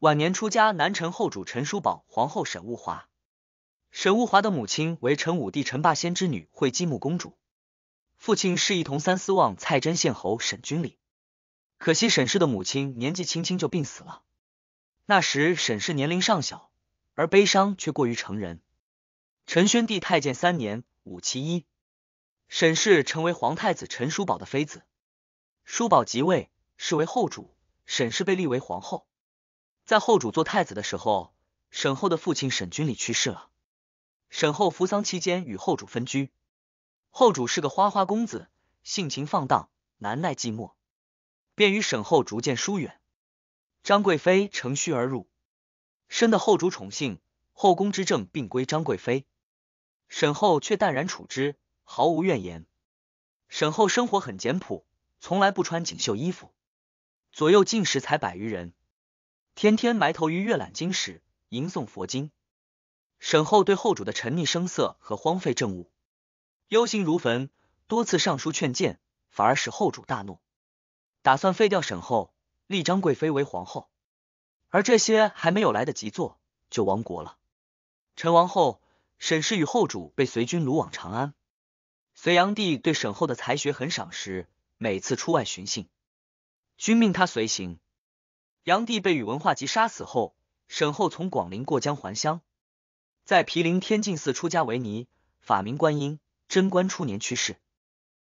晚年出家，南陈后主陈叔宝皇后沈婺华，沈婺华的母亲为陈武帝陈霸先之女惠积木公主，父亲是一同三司望蔡真献侯沈君礼。可惜沈氏的母亲年纪轻轻就病死了，那时沈氏年龄尚小，而悲伤却过于成人。陈宣帝太建三年五七一，沈氏成为皇太子陈叔宝的妃子，叔宝即位，是为后主，沈氏被立为皇后。在后主做太子的时候，沈后的父亲沈君礼去世了。沈后服丧期间与后主分居。后主是个花花公子，性情放荡，难耐寂寞，便与沈后逐渐疏远。张贵妃乘虚而入，深得后主宠幸，后宫之政并归张贵妃。沈后却淡然处之，毫无怨言。沈后生活很简朴，从来不穿锦绣衣服，左右近食才百余人。天天埋头于阅览经史、吟诵佛经。沈后对后主的沉溺声色和荒废政务忧心如焚，多次上书劝谏，反而使后主大怒，打算废掉沈后，立张贵妃为皇后。而这些还没有来得及做，就亡国了。陈王后，沈氏与后主被隋军掳往长安。隋炀帝对沈后的才学很赏识，每次出外巡幸，均命他随行。杨帝被宇文化及杀死后，沈后从广陵过江还乡，在毗陵天净寺出家为尼，法名观音。贞观初年去世。